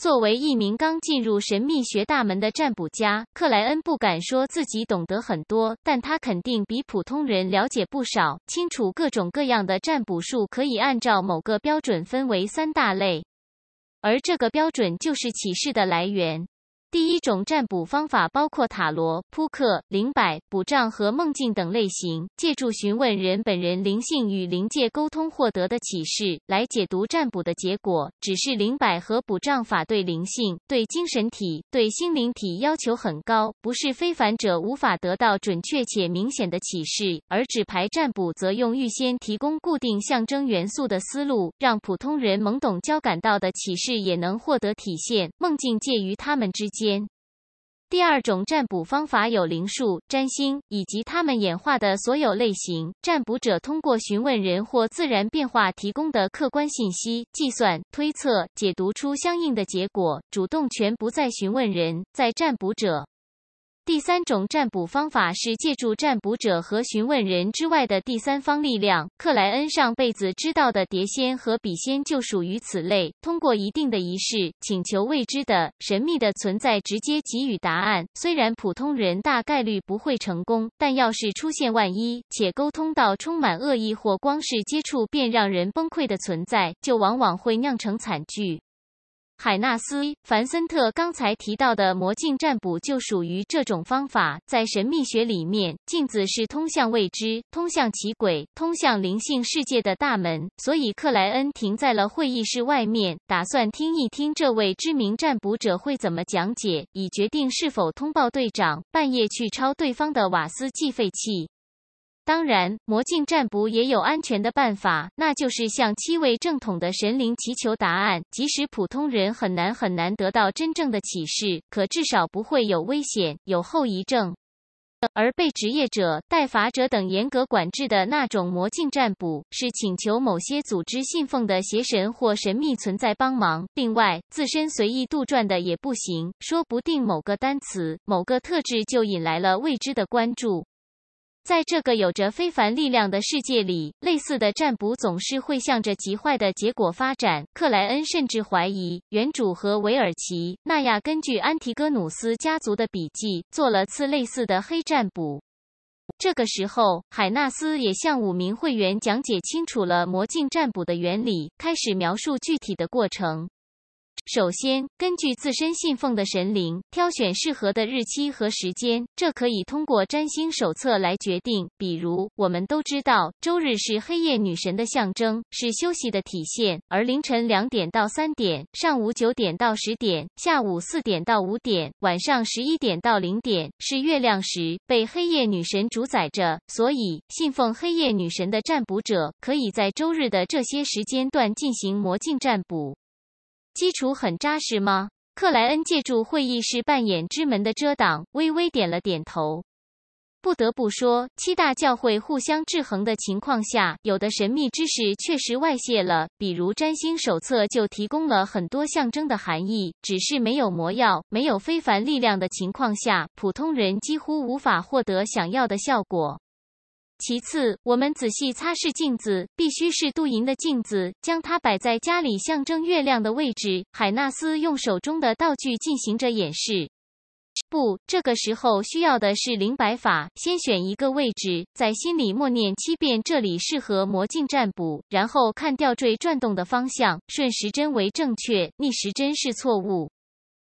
作为一名刚进入神秘学大门的占卜家，克莱恩不敢说自己懂得很多，但他肯定比普通人了解不少。清楚各种各样的占卜术可以按照某个标准分为三大类，而这个标准就是启示的来源。第一种占卜方法包括塔罗、扑克、灵摆、卜杖和梦境等类型，借助询问人本人灵性与灵界沟通获得的启示来解读占卜的结果。只是灵摆和卜杖法对灵性、对精神体、对心灵体要求很高，不是非凡者无法得到准确且明显的启示。而纸牌占卜则用预先提供固定象征元素的思路，让普通人懵懂交感到的启示也能获得体现。梦境介于他们之间。间，第二种占卜方法有灵数、占星以及他们演化的所有类型。占卜者通过询问人或自然变化提供的客观信息，计算、推测、解读出相应的结果。主动权不在询问人，在占卜者。第三种占卜方法是借助占卜者和询问人之外的第三方力量。克莱恩上辈子知道的碟仙和笔仙就属于此类。通过一定的仪式，请求未知的神秘的存在直接给予答案。虽然普通人大概率不会成功，但要是出现万一，且沟通到充满恶意或光是接触便让人崩溃的存在，就往往会酿成惨剧。海纳斯·凡森特刚才提到的魔镜占卜就属于这种方法。在神秘学里面，镜子是通向未知、通向奇诡、通向灵性世界的大门。所以克莱恩停在了会议室外面，打算听一听这位知名占卜者会怎么讲解，以决定是否通报队长，半夜去抄对方的瓦斯计费器。当然，魔镜占卜也有安全的办法，那就是向七位正统的神灵祈求答案。即使普通人很难很难得到真正的启示，可至少不会有危险、有后遗症。而被职业者、代罚者等严格管制的那种魔镜占卜，是请求某些组织信奉的邪神或神秘存在帮忙。另外，自身随意杜撰的也不行，说不定某个单词、某个特质就引来了未知的关注。在这个有着非凡力量的世界里，类似的占卜总是会向着极坏的结果发展。克莱恩甚至怀疑，原主和维尔奇纳亚根据安提戈努斯家族的笔记做了次类似的黑占卜。这个时候，海纳斯也向五名会员讲解清楚了魔镜占卜的原理，开始描述具体的过程。首先，根据自身信奉的神灵挑选适合的日期和时间，这可以通过占星手册来决定。比如，我们都知道周日是黑夜女神的象征，是休息的体现。而凌晨两点到三点、上午九点到十点、下午四点到五点、晚上十一点到零点是月亮时被黑夜女神主宰着，所以信奉黑夜女神的占卜者可以在周日的这些时间段进行魔镜占卜。基础很扎实吗？克莱恩借助会议室扮演之门的遮挡，微微点了点头。不得不说，七大教会互相制衡的情况下，有的神秘知识确实外泄了，比如占星手册就提供了很多象征的含义。只是没有魔药、没有非凡力量的情况下，普通人几乎无法获得想要的效果。其次，我们仔细擦拭镜子，必须是镀银的镜子，将它摆在家里象征月亮的位置。海纳斯用手中的道具进行着演示。不，这个时候需要的是灵摆法，先选一个位置，在心里默念七遍，这里适合魔镜占卜，然后看吊坠转动的方向，顺时针为正确，逆时针是错误。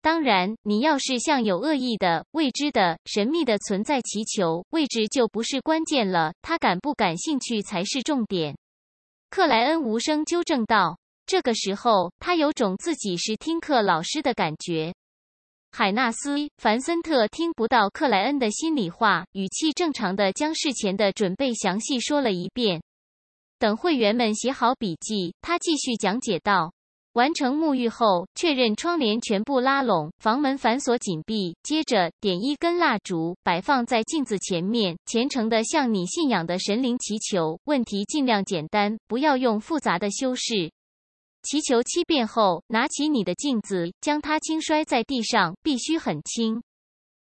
当然，你要是向有恶意的未知的神秘的存在祈求，位置就不是关键了，他感不感兴趣才是重点。克莱恩无声纠正道。这个时候，他有种自己是听课老师的感觉。海纳斯·凡森特听不到克莱恩的心里话，语气正常的将事前的准备详细说了一遍。等会员们写好笔记，他继续讲解道。完成沐浴后，确认窗帘全部拉拢，房门反锁紧闭。接着点一根蜡烛，摆放在镜子前面，虔诚地向你信仰的神灵祈求。问题尽量简单，不要用复杂的修饰。祈求七遍后，拿起你的镜子，将它轻摔在地上，必须很轻。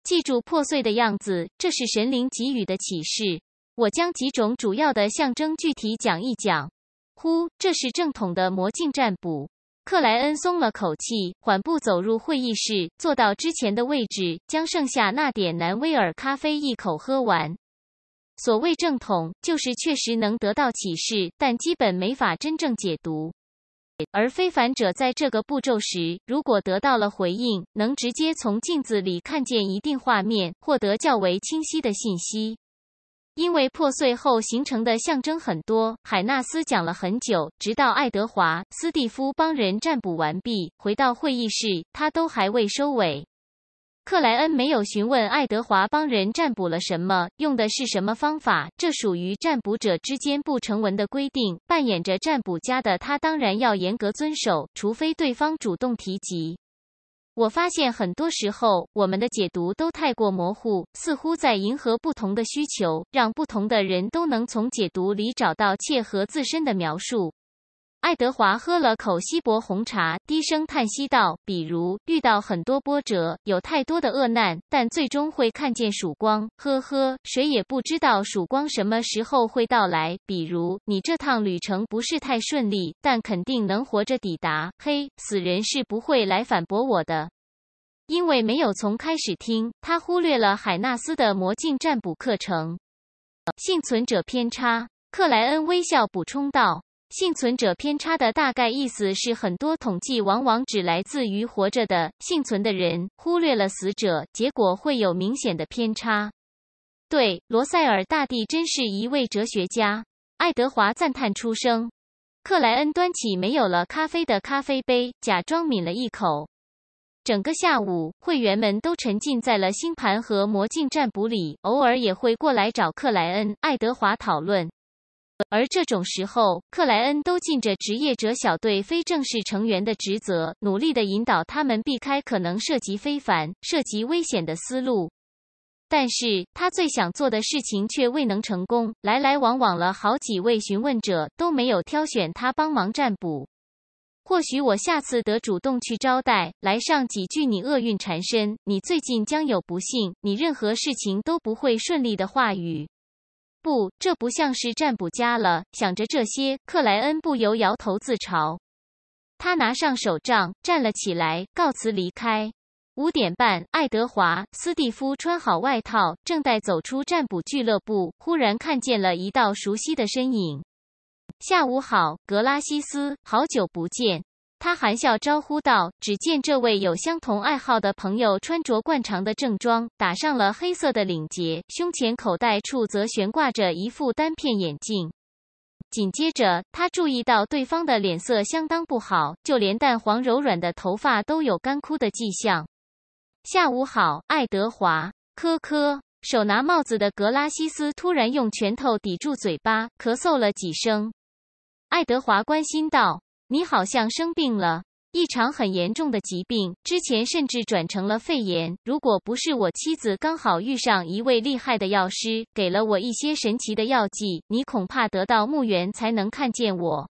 记住破碎的样子，这是神灵给予的启示。我将几种主要的象征具体讲一讲。呼，这是正统的魔镜占卜。克莱恩松了口气，缓步走入会议室，坐到之前的位置，将剩下那点南威尔咖啡一口喝完。所谓正统，就是确实能得到启示，但基本没法真正解读；而非凡者在这个步骤时，如果得到了回应，能直接从镜子里看见一定画面，获得较为清晰的信息。因为破碎后形成的象征很多，海纳斯讲了很久，直到爱德华、斯蒂夫帮人占卜完毕，回到会议室，他都还未收尾。克莱恩没有询问爱德华帮人占卜了什么，用的是什么方法，这属于占卜者之间不成文的规定，扮演着占卜家的他当然要严格遵守，除非对方主动提及。我发现很多时候，我们的解读都太过模糊，似乎在迎合不同的需求，让不同的人都能从解读里找到切合自身的描述。爱德华喝了口锡伯红茶，低声叹息道：“比如遇到很多波折，有太多的厄难，但最终会看见曙光。呵呵，谁也不知道曙光什么时候会到来。比如你这趟旅程不是太顺利，但肯定能活着抵达。嘿，死人是不会来反驳我的，因为没有从开始听，他忽略了海纳斯的魔镜占卜课程。幸存者偏差。”克莱恩微笑补充道。幸存者偏差的大概意思是，很多统计往往只来自于活着的幸存的人，忽略了死者，结果会有明显的偏差。对，罗塞尔大帝真是一位哲学家，爱德华赞叹出声。克莱恩端起没有了咖啡的咖啡杯，假装抿了一口。整个下午，会员们都沉浸在了星盘和魔镜占卜里，偶尔也会过来找克莱恩、爱德华讨论。而这种时候，克莱恩都尽着职业者小队非正式成员的职责，努力的引导他们避开可能涉及非凡、涉及危险的思路。但是他最想做的事情却未能成功。来来往往了好几位询问者都没有挑选他帮忙占卜。或许我下次得主动去招待，来上几句“你厄运缠身，你最近将有不幸，你任何事情都不会顺利”的话语。不，这不像是占卜家了。想着这些，克莱恩不由摇头自嘲。他拿上手杖，站了起来，告辞离开。五点半，爱德华、斯蒂夫穿好外套，正待走出占卜俱乐部，忽然看见了一道熟悉的身影。下午好，格拉西斯，好久不见。他含笑招呼道：“只见这位有相同爱好的朋友穿着惯常的正装，打上了黑色的领结，胸前口袋处则悬挂着一副单片眼镜。”紧接着，他注意到对方的脸色相当不好，就连淡黄柔软的头发都有干枯的迹象。“下午好，爱德华。”“科科，手拿帽子的格拉西斯突然用拳头抵住嘴巴，咳嗽了几声。爱德华关心道。你好像生病了，一场很严重的疾病，之前甚至转成了肺炎。如果不是我妻子刚好遇上一位厉害的药师，给了我一些神奇的药剂，你恐怕得到墓园才能看见我。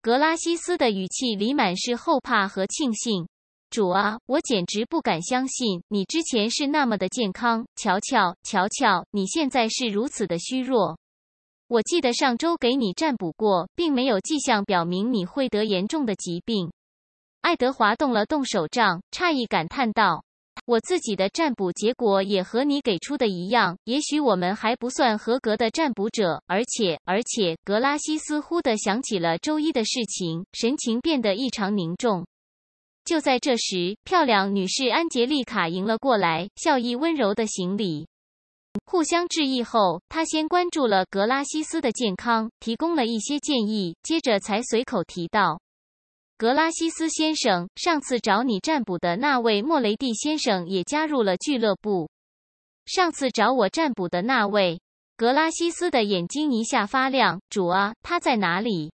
格拉西斯的语气里满是后怕和庆幸。主啊，我简直不敢相信你之前是那么的健康，瞧瞧，瞧瞧，你现在是如此的虚弱。我记得上周给你占卜过，并没有迹象表明你会得严重的疾病。爱德华动了动手杖，诧异感叹道：“我自己的占卜结果也和你给出的一样。也许我们还不算合格的占卜者。”而且，而且，格拉西斯忽的想起了周一的事情，神情变得异常凝重。就在这时，漂亮女士安杰丽卡迎了过来，笑意温柔的行礼。互相致意后，他先关注了格拉西斯的健康，提供了一些建议，接着才随口提到：“格拉西斯先生，上次找你占卜的那位莫雷蒂先生也加入了俱乐部。上次找我占卜的那位。”格拉西斯的眼睛一下发亮：“主啊，他在哪里？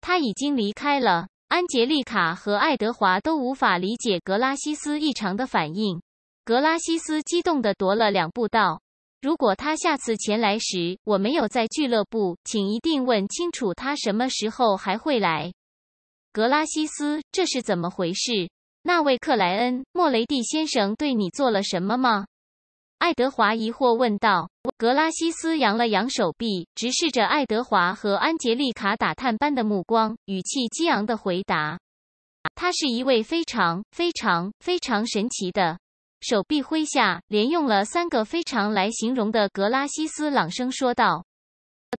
他已经离开了。”安杰丽卡和爱德华都无法理解格拉西斯异常的反应。格拉西斯激动地踱了两步，道。如果他下次前来时我没有在俱乐部，请一定问清楚他什么时候还会来。格拉西斯，这是怎么回事？那位克莱恩·莫雷蒂先生对你做了什么吗？爱德华疑惑问道。格拉西斯扬了扬手臂，直视着爱德华和安杰丽卡打探般的目光，语气激昂地回答：“他是一位非常、非常、非常神奇的。”手臂挥下，连用了三个“非常”来形容的格拉西斯朗声说道：“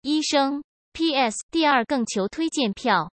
医生，PS 第二更求推荐票。”